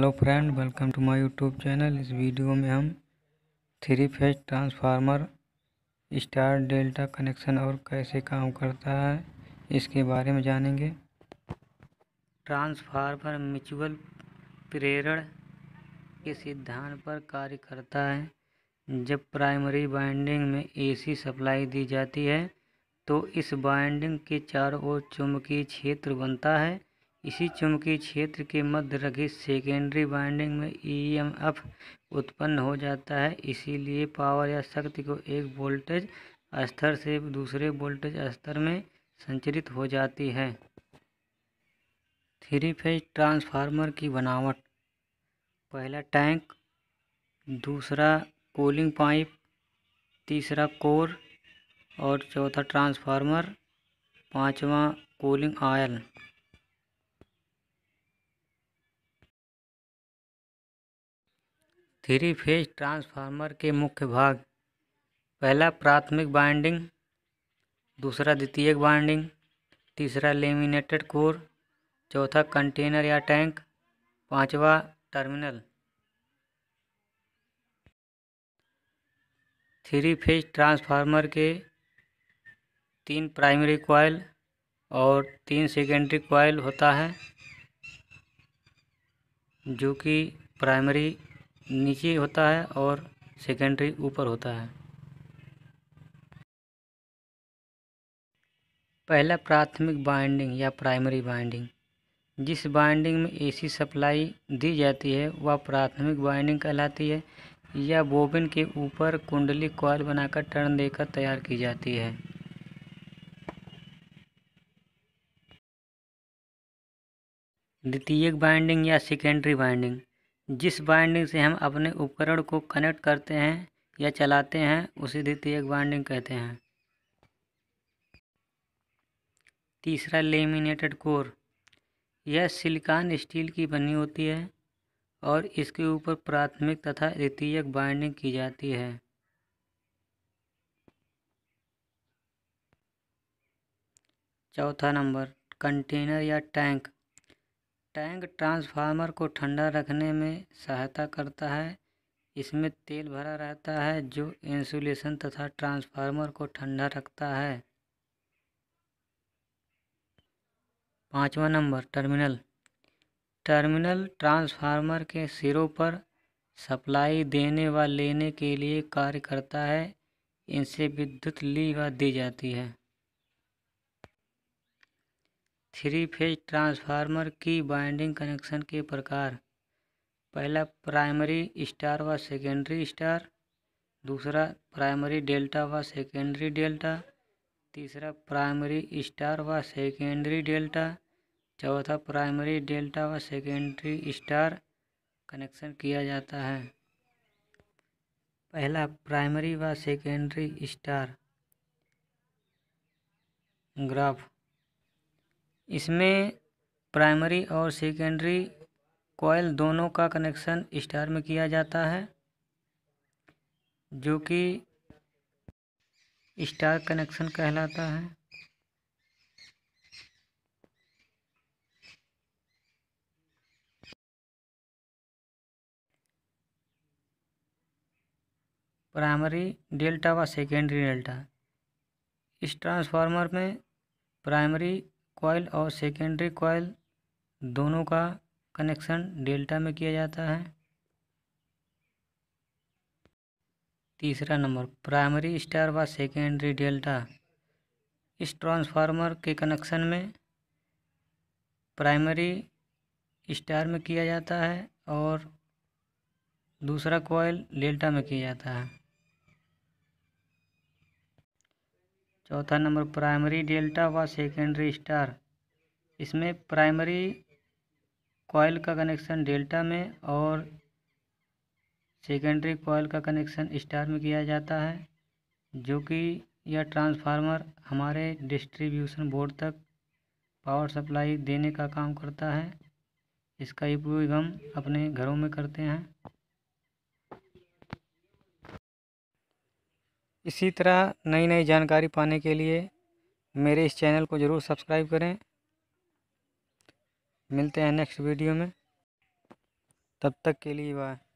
hello friend welcome to my YouTube channel इस video में हम three phase transformer star delta connection और कैसे काम करता है इसके बारे में जानेंगे ट्रांसफार्मर म्यूचुअल प्रेरण के सिद्धांत पर कार्य करता है जब प्राइमरी बाइंडिंग में एसी सप्लाई दी जाती है तो इस बाइंडिंग के चारों ओर चुंबकीय क्षेत्र बनता है इसी चुंबकीय क्षेत्र के मध्य रखे सेकेंडरी बाइंडिंग में ईएमएफ e उत्पन्न हो जाता है इसीलिए पावर या शक्ति को एक वोल्टेज स्तर से दूसरे वोल्टेज स्तर में संचरित हो जाती है थ्री फेज ट्रांसफार्मर की बनावट पहला टैंक दूसरा कूलिंग पाइप तीसरा कोर और चौथा ट्रांसफार्मर पांचवा cooling oil three phase transformer के मुख्य भाग पहला प्राथमिक बाइंडिंग दूसरा द्वितीयक बाइंडिंग तीसरा लेमिनेटेड कोर चौथा कंटेनर या टैंक पांचवा टर्मिनल थ्री फेज ट्रांसफार्मर के तीन प्राइमरी कॉयल और तीन सेकेंडरी कॉयल होता है जो कि प्राइमरी नीचे होता है और सेकेंडरी ऊपर होता है पहला प्राथमिक बाइंडिंग या प्राइमरी बाइंडिंग जिस बाइंडिंग में एसी सप्लाई दी जाती है वह प्राथमिक बाइंडिंग कहलाती है या बोबिन के ऊपर कुंडली कॉल बनाकर टर्न देकर तैयार की जाती है द्वितीयक बाइंडिंग या सेकेंडरी बाइंडिंग जिस बाइंडिंग से हम अपने उपकरण को कनेक्ट करते हैं या चलाते हैं उसे द्वितीयक बाइंडिंग कहते हैं तीसरा लेमिनेटेड कोर यह सिलिकॉन स्टील की बनी होती है और इसके ऊपर प्राथमिक तथा द्वितीयक बाइंडिंग की जाती है चौथा नंबर कंटेनर या टैंक टैंक ट्रांसफार्मर को ठंडा रखने में सहायता करता है इसमें तेल भरा रहता है जो इंसुलेशन तथा ट्रांसफार्मर को ठंडा रखता है पाँचवा नंबर टर्मिनल टर्मिनल ट्रांसफार्मर के सिरों पर सप्लाई देने व लेने के लिए कार्य करता है इनसे विद्युत ली व दी जाती है थ्री फेज ट्रांसफार्मर की बाइंडिंग कनेक्शन के प्रकार पहला प्राइमरी स्टार व सेकेंडरी स्टार दूसरा प्राइमरी डेल्टा व सेकेंडरी डेल्टा तीसरा प्राइमरी स्टार व सेकेंडरी डेल्टा चौथा प्राइमरी डेल्टा व सेकेंडरी स्टार कनेक्शन किया जाता है पहला प्राइमरी व सेकेंडरी स्टार ग्राफ इसमें प्राइमरी और सेकेंडरी कोयल दोनों का कनेक्शन स्टार में किया जाता है जो कि स्टार कनेक्शन कहलाता है प्राइमरी डेल्टा व सेकेंडरी डेल्टा इस ट्रांसफार्मर में प्राइमरी कॉयल और सेकेंडरी कॉयल दोनों का कनेक्शन डेल्टा में किया जाता है तीसरा नंबर प्राइमरी स्टार व सेकेंडरी डेल्टा इस ट्रांसफार्मर के कनेक्शन में प्राइमरी स्टार में किया जाता है और दूसरा कॉयल डेल्टा में किया जाता है चौथा नंबर प्राइमरी डेल्टा व सेकेंडरी स्टार इसमें प्राइमरी कॉयल का कनेक्शन डेल्टा में और सेकेंडरी कॉयल का कनेक्शन स्टार में किया जाता है जो कि यह ट्रांसफार्मर हमारे डिस्ट्रीब्यूशन बोर्ड तक पावर सप्लाई देने का काम करता है इसका उपयोग हम अपने घरों में करते हैं इसी तरह नई नई जानकारी पाने के लिए मेरे इस चैनल को ज़रूर सब्सक्राइब करें मिलते हैं नेक्स्ट वीडियो में तब तक के लिए बाय